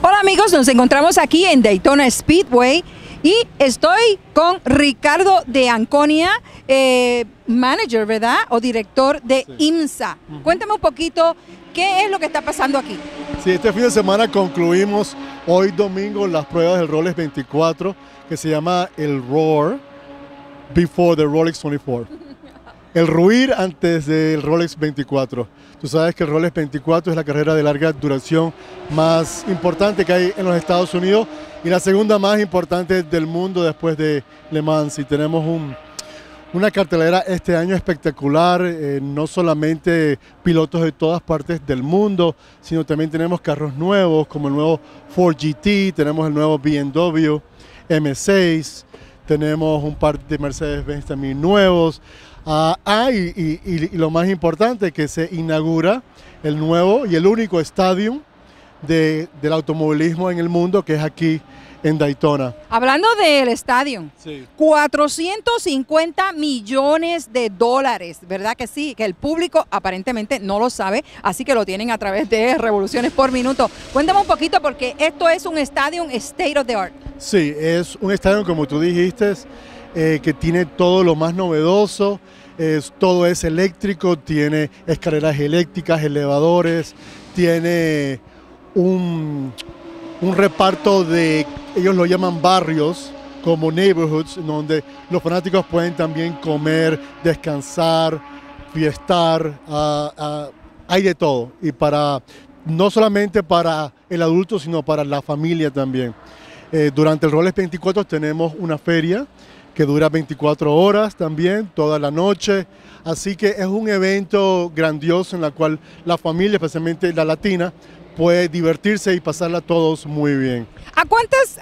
Hola amigos, nos encontramos aquí en Daytona Speedway y estoy con Ricardo de Anconia, eh, manager, ¿verdad? O director de IMSA. Cuéntame un poquito qué es lo que está pasando aquí. Sí, este fin de semana concluimos hoy domingo las pruebas del Rolex 24 que se llama el Roar Before the Rolex 24 el ruir antes del Rolex 24. Tú sabes que el Rolex 24 es la carrera de larga duración más importante que hay en los Estados Unidos y la segunda más importante del mundo después de Le Mans. Y tenemos una cartelera este año espectacular, eh, no solamente pilotos de todas partes del mundo, sino también tenemos carros nuevos como el nuevo Ford GT, tenemos el nuevo BMW M6 tenemos un par de Mercedes-Benz también nuevos. Ah, ah, y, lo más importante, que se inaugura el nuevo y el único estadio del automovilismo en el mundo, que es aquí en Daytona. Hablando del estadio, 450 millones de dólares, ¿verdad que sí? Que el público aparentemente no lo sabe, así que lo tienen a través de revoluciones por minuto. Cuéntame un poquito porque esto es un estadio state of the art. Sí, es un estadio como tú dijiste, eh, que tiene todo lo más novedoso. todo es eléctrico, tiene escaleras eléctricas, elevadores, tiene un un reparto de, ellos lo llaman barrios, como neighborhoods, donde los fanáticos pueden también comer, descansar, fiestar, ah, ah, hay de todo. Y para, no solamente para el adulto, sino para la familia también. Eh, durante el Roles 24 tenemos una feria que dura 24 horas también, toda la noche. Así que es un evento grandioso en la cual la familia, especialmente la latina, puede divertirse y pasarla todos muy bien. ¿A cuántas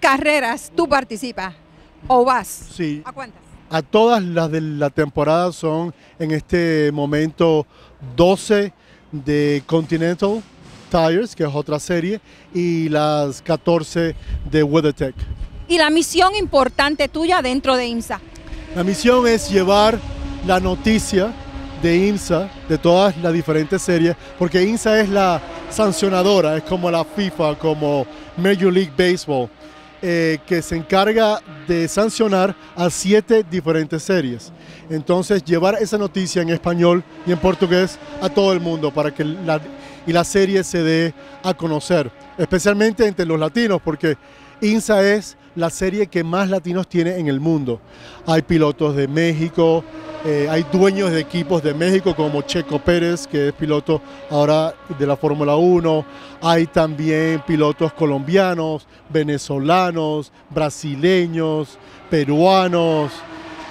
carreras tú participas o vas? Sí. ¿A cuántas? A todas las de la temporada son en este momento 12 de Continental Tires, que es otra serie, y las 14 de WeatherTech. ¿Y la misión importante tuya dentro de insa La misión es llevar la noticia de Insa de todas las diferentes series, porque Insa es la sancionadora, es como la FIFA, como Major League Baseball, eh, que se encarga de sancionar a siete diferentes series. Entonces, llevar esa noticia en español y en portugués a todo el mundo para que la, y la serie se dé a conocer, especialmente entre los latinos, porque INSA es la serie que más latinos tiene en el mundo. Hay pilotos de México, eh, hay dueños de equipos de México como Checo Pérez, que es piloto ahora de la Fórmula 1. Hay también pilotos colombianos, venezolanos, brasileños, peruanos,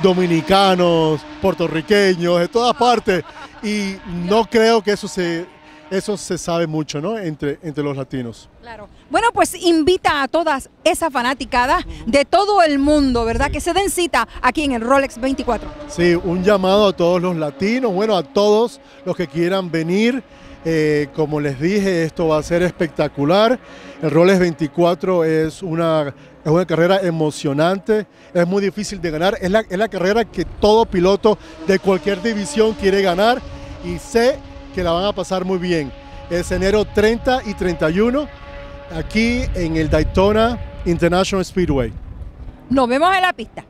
dominicanos, puertorriqueños, de todas partes. Y no creo que eso se eso se sabe mucho, ¿no? Entre, entre los latinos. Claro. Bueno, pues invita a todas esas fanaticada de todo el mundo, ¿verdad? Que se den cita aquí en el Rolex 24. Sí, un llamado a todos los latinos, bueno, a todos los que quieran venir. Eh, como les dije, esto va a ser espectacular. El Rolex 24 es una, una carrera emocionante, es muy difícil de ganar. Es la, es la carrera que todo piloto de cualquier división quiere ganar y sé que la van a pasar muy bien. Es enero 30 y 31 aquí en el Daytona International Speedway. Nos vemos en la pista.